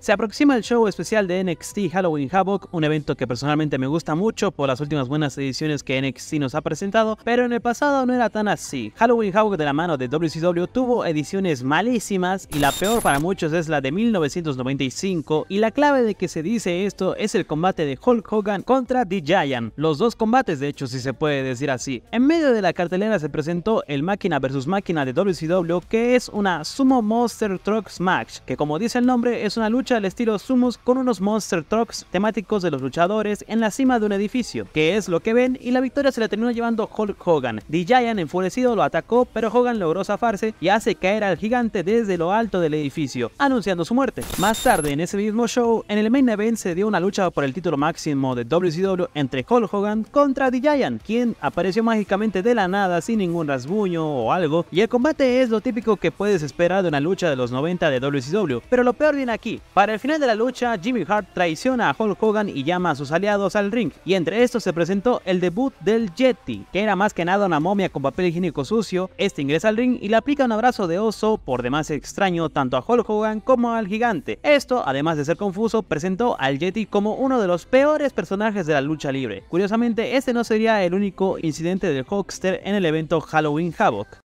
Se aproxima el show especial de NXT Halloween Havoc, un evento que personalmente me gusta mucho por las últimas buenas ediciones que NXT nos ha presentado, pero en el pasado no era tan así. Halloween Havoc de la mano de WCW tuvo ediciones malísimas y la peor para muchos es la de 1995 y la clave de que se dice esto es el combate de Hulk Hogan contra The Giant, los dos combates de hecho si se puede decir así. En medio de la cartelera se presentó el máquina vs máquina de WCW que es una Sumo Monster Trucks Match, que como dice el nombre es una lucha al estilo Sumus con unos monster trucks temáticos de los luchadores en la cima de un edificio, que es lo que ven y la victoria se la terminó llevando Hulk Hogan. The Giant enfurecido lo atacó, pero Hogan logró zafarse y hace caer al gigante desde lo alto del edificio, anunciando su muerte. Más tarde en ese mismo show, en el main event se dio una lucha por el título máximo de WCW entre Hulk Hogan contra The Giant, quien apareció mágicamente de la nada sin ningún rasguño o algo, y el combate es lo típico que puedes esperar de una lucha de los 90 de WCW, pero lo peor viene aquí, para el final de la lucha, Jimmy Hart traiciona a Hulk Hogan y llama a sus aliados al ring, y entre estos se presentó el debut del Yeti, que era más que nada una momia con papel higiénico sucio, este ingresa al ring y le aplica un abrazo de oso por demás extraño tanto a Hulk Hogan como al gigante. Esto, además de ser confuso, presentó al Yeti como uno de los peores personajes de la lucha libre. Curiosamente, este no sería el único incidente del Hulkster en el evento Halloween Havoc.